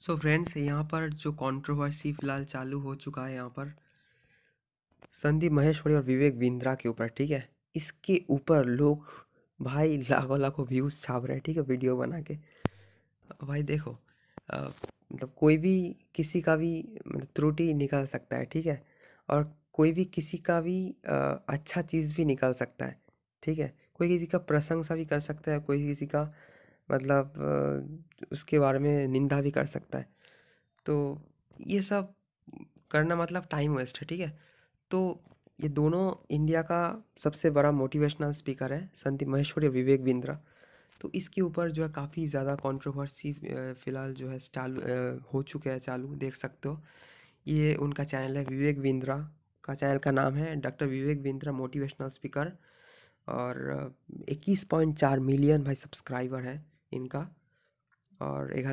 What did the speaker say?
so friends यहाँ पर जो कंट्रोवर्सी फ़िलहाल चालू हो चुका है यहाँ पर संदीप महेश्वरी और विवेक बिंद्रा के ऊपर ठीक है इसके ऊपर लोग भाई लाखों लाखों व्यूज़ छाप रहे हैं ठीक है वीडियो बना के भाई देखो मतलब कोई भी किसी का भी मतलब त्रुटि निकल सकता है ठीक है और कोई भी किसी का भी आ, अच्छा चीज़ भी निकल सकता है ठीक है कोई किसी का प्रशंसा भी कर सकता है कोई किसी का मतलब उसके बारे में निंदा भी कर सकता है तो ये सब करना मतलब टाइम वेस्ट है ठीक है तो ये दोनों इंडिया का सबसे बड़ा मोटिवेशनल स्पीकर है संदीप महेश्वरी या विवेक बिंद्रा तो इसके ऊपर जो है काफ़ी ज़्यादा कंट्रोवर्सी फ़िलहाल जो है चालू हो चुके हैं चालू देख सकते हो ये उनका चैनल है विवेक बिंद्रा का चैनल का नाम है doctor Vivek Bindra motivational speaker और इक्कीस पॉइंट चार मिलियन भाई सब्सक्राइबर हैं इनका और एक